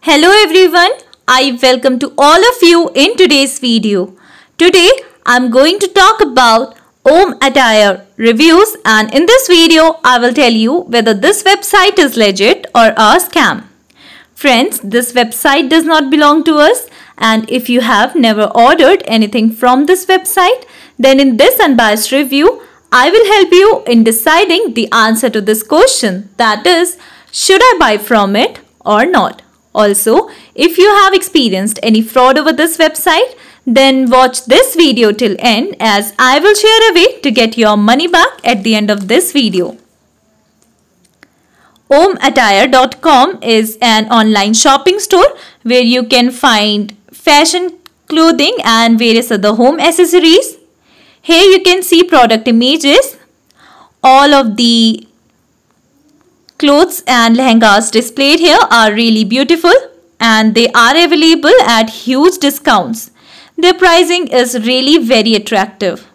Hello everyone, I welcome to all of you in today's video. Today I am going to talk about Om Attire reviews and in this video I will tell you whether this website is legit or a scam. Friends, this website does not belong to us. And if you have never ordered anything from this website, then in this unbiased review, I will help you in deciding the answer to this question. That is, should I buy from it or not? Also, if you have experienced any fraud over this website, then watch this video till end as I will share a way to get your money back at the end of this video. OMAttire.com is an online shopping store where you can find fashion clothing and various other home accessories. Here you can see product images. All of the clothes and lehengas displayed here are really beautiful and they are available at huge discounts. Their pricing is really very attractive.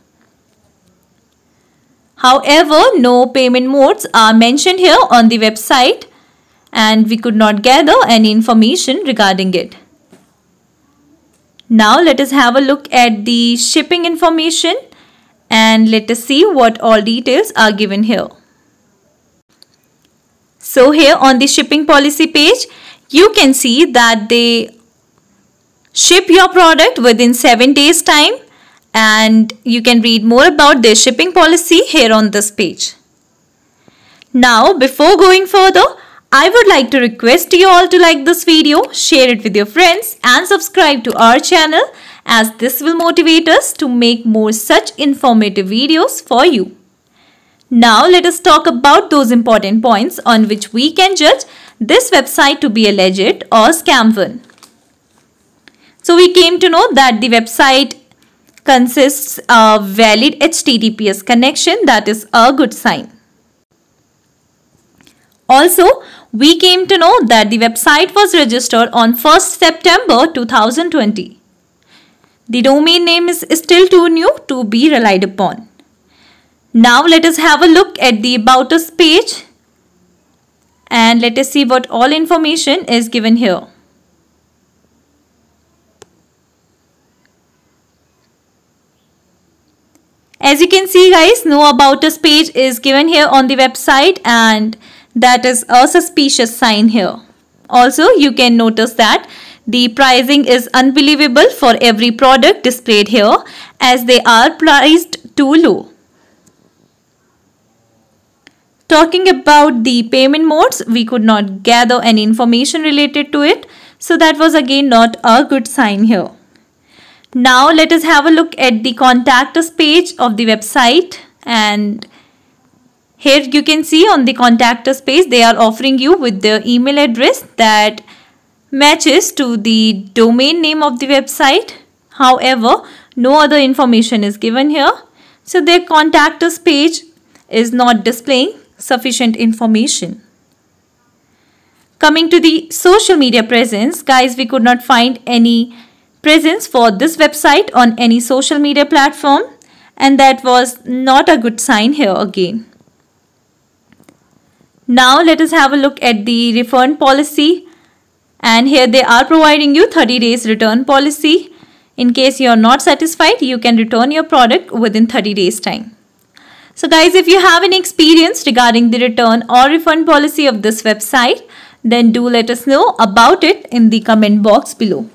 However, no payment modes are mentioned here on the website and we could not gather any information regarding it. Now let us have a look at the shipping information and let us see what all details are given here. So here on the shipping policy page, you can see that they ship your product within 7 days time and you can read more about their shipping policy here on this page. Now before going further, I would like to request you all to like this video, share it with your friends and subscribe to our channel as this will motivate us to make more such informative videos for you. Now let us talk about those important points on which we can judge this website to be a legit or scam one. So we came to know that the website consists a valid HTTPS connection that is a good sign. Also, we came to know that the website was registered on 1st September 2020. The domain name is still too new to be relied upon. Now let us have a look at the About Us page and let us see what all information is given here. As you can see guys, no About Us page is given here on the website and that is a suspicious sign here. Also, you can notice that the pricing is unbelievable for every product displayed here as they are priced too low. Talking about the payment modes, we could not gather any information related to it. So that was again not a good sign here. Now let us have a look at the contact us page of the website and here you can see on the contact us page they are offering you with the email address that matches to the domain name of the website. However, no other information is given here. So their contact us page is not displaying sufficient information. Coming to the social media presence, guys, we could not find any presence for this website on any social media platform and that was not a good sign here again. Now let us have a look at the refund policy and here they are providing you 30 days return policy. In case you are not satisfied, you can return your product within 30 days time. So guys, if you have any experience regarding the return or refund policy of this website, then do let us know about it in the comment box below.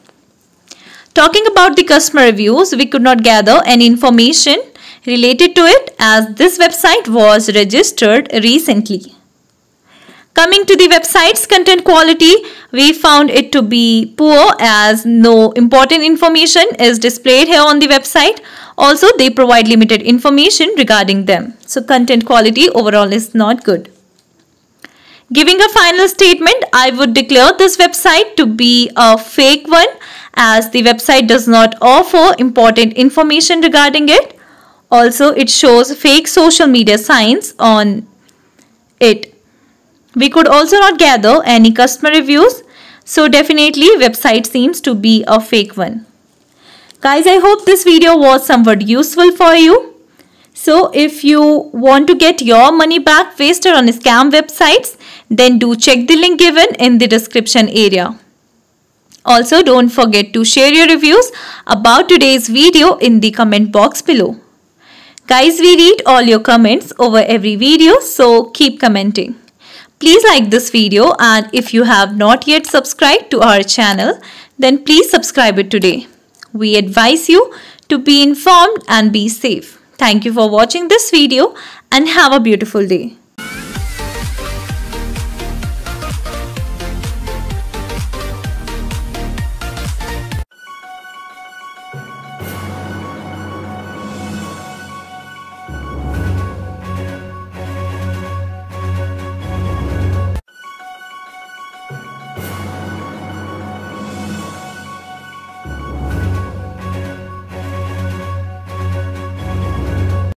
Talking about the customer reviews, we could not gather any information related to it as this website was registered recently. Coming to the website's content quality, we found it to be poor as no important information is displayed here on the website. Also, they provide limited information regarding them. So, content quality overall is not good. Giving a final statement, I would declare this website to be a fake one as the website does not offer important information regarding it. Also, it shows fake social media signs on it we could also not gather any customer reviews. So definitely website seems to be a fake one. Guys, I hope this video was somewhat useful for you. So if you want to get your money back wasted on scam websites, then do check the link given in the description area. Also, don't forget to share your reviews about today's video in the comment box below. Guys, we read all your comments over every video, so keep commenting. Please like this video and if you have not yet subscribed to our channel, then please subscribe it today. We advise you to be informed and be safe. Thank you for watching this video and have a beautiful day.